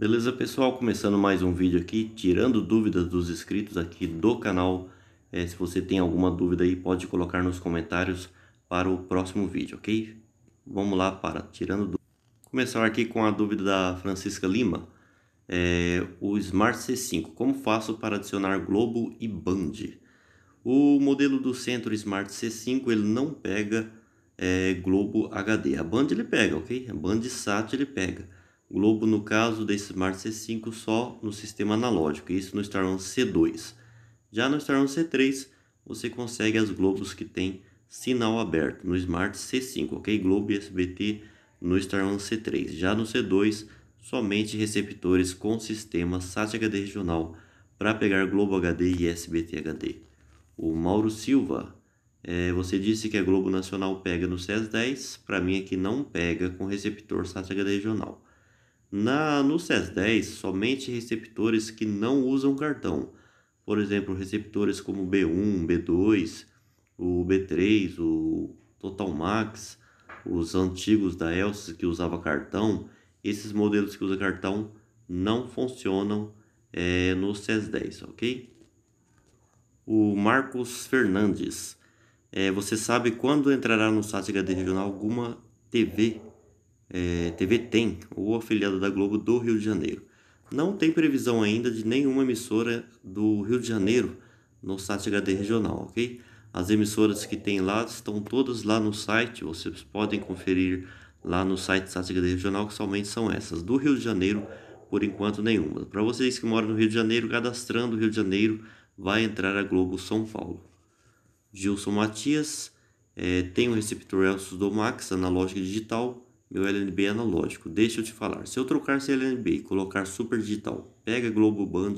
Beleza pessoal, começando mais um vídeo aqui, tirando dúvidas dos inscritos aqui do canal. É, se você tem alguma dúvida aí, pode colocar nos comentários para o próximo vídeo, ok? Vamos lá para tirando dúvidas. Começar aqui com a dúvida da Francisca Lima. É, o Smart C5, como faço para adicionar Globo e Band? O modelo do Centro Smart C5, ele não pega é, Globo HD. A Band ele pega, ok? A Band SAT ele pega Globo, no caso desse Smart C5, só no sistema analógico, isso no Star One C2. Já no Star One C3, você consegue as Globos que tem sinal aberto, no Smart C5, ok? Globo e SBT no Star One C3. Já no C2, somente receptores com sistema SAT HD regional para pegar Globo HD e SBT HD. O Mauro Silva, é, você disse que a Globo Nacional pega no cs 10, para mim aqui não pega com receptor SAT HD regional. Na, no CES 10, somente receptores que não usam cartão, por exemplo, receptores como B1, B2, o B3, o Total Max, os antigos da Elsys que usava cartão, esses modelos que usam cartão não funcionam é, no CES 10, ok? O Marcos Fernandes, é, você sabe quando entrará no site HD Regional alguma TV é, TV Tem, ou afiliada da Globo do Rio de Janeiro. Não tem previsão ainda de nenhuma emissora do Rio de Janeiro no site HD Regional, ok? As emissoras que tem lá estão todas lá no site, vocês podem conferir lá no site do site HD Regional, que somente são essas. Do Rio de Janeiro, por enquanto, nenhuma. Para vocês que moram no Rio de Janeiro, cadastrando o Rio de Janeiro, vai entrar a Globo São Paulo. Gilson Matias é, tem o um receptor do Domax, analógico e digital, meu LNB é analógico, deixa eu te falar. Se eu trocar esse LNB e colocar super digital, pega Globo Band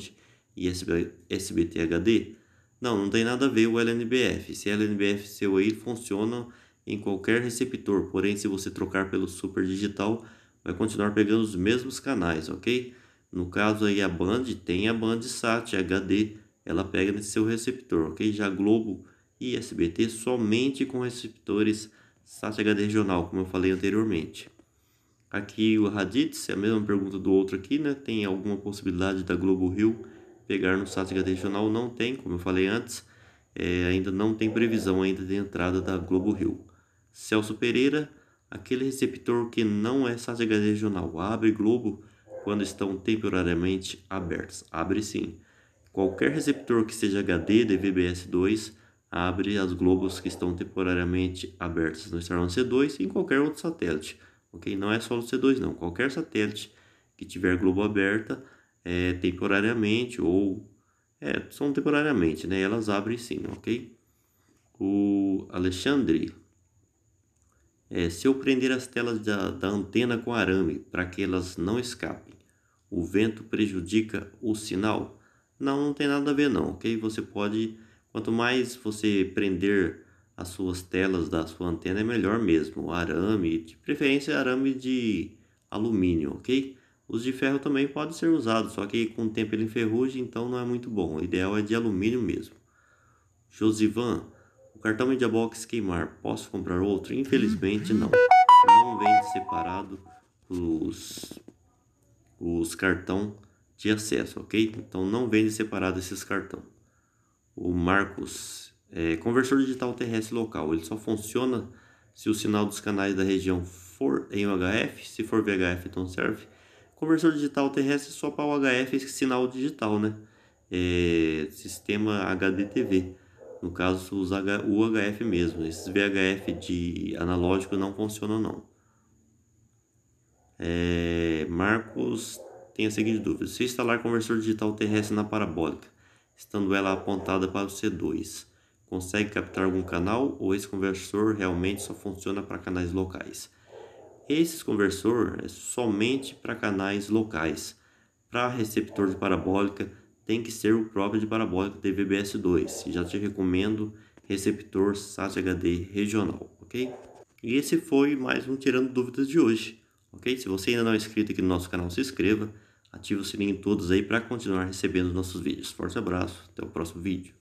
e SBT HD? Não, não tem nada a ver o LNBF. Esse LNBF seu aí funciona em qualquer receptor, porém se você trocar pelo super digital, vai continuar pegando os mesmos canais, ok? No caso aí a Band tem a Band SAT HD, ela pega nesse seu receptor, ok? Já Globo e SBT somente com receptores HD regional, como eu falei anteriormente. Aqui o Raditz, é a mesma pergunta do outro aqui, né? Tem alguma possibilidade da Globo Rio pegar no Satyagada regional? Não tem, como eu falei antes. É, ainda não tem previsão ainda de entrada da Globo Rio. Celso Pereira, aquele receptor que não é Satyagada regional, abre Globo quando estão temporariamente abertas. Abre sim. Qualquer receptor que seja HD, DVBS2, abre as globos que estão temporariamente abertas no Starlink C2 e em qualquer outro satélite. Ok? Não é só no C2 não, qualquer satélite que tiver globo aberta é, temporariamente ou é, são temporariamente, né? Elas abrem sim, ok? O Alexandre, é, se eu prender as telas da, da antena com arame para que elas não escapem, o vento prejudica o sinal? Não, não tem nada a ver não, ok? Você pode Quanto mais você prender as suas telas da sua antena, é melhor mesmo. Arame, de preferência arame de alumínio, ok? Os de ferro também podem ser usados só que com o tempo ele enferruja, então não é muito bom. O ideal é de alumínio mesmo. Josivan, o cartão Media Box queimar, posso comprar outro? Infelizmente não. Não vende separado os, os cartão de acesso, ok? Então não vende separado esses cartão o Marcos, é, conversor digital terrestre local, ele só funciona se o sinal dos canais da região for em UHF, se for VHF então serve. Conversor digital terrestre só para UHF, sinal digital, né? É, sistema HDTV, no caso os H, UHF mesmo, esses VHF de analógico não funcionam não. É, Marcos tem a seguinte dúvida, se instalar conversor digital terrestre na parabólica, estando ela apontada para o C2. Consegue captar algum canal ou esse conversor realmente só funciona para canais locais? Esse conversor é somente para canais locais. Para receptor de parabólica, tem que ser o próprio de parabólica TVBS2. Já te recomendo receptor SAT HD regional, ok? E esse foi mais um Tirando Dúvidas de hoje, ok? Se você ainda não é inscrito aqui no nosso canal, se inscreva ative o sininho todos aí para continuar recebendo nossos vídeos. Forte abraço, até o próximo vídeo.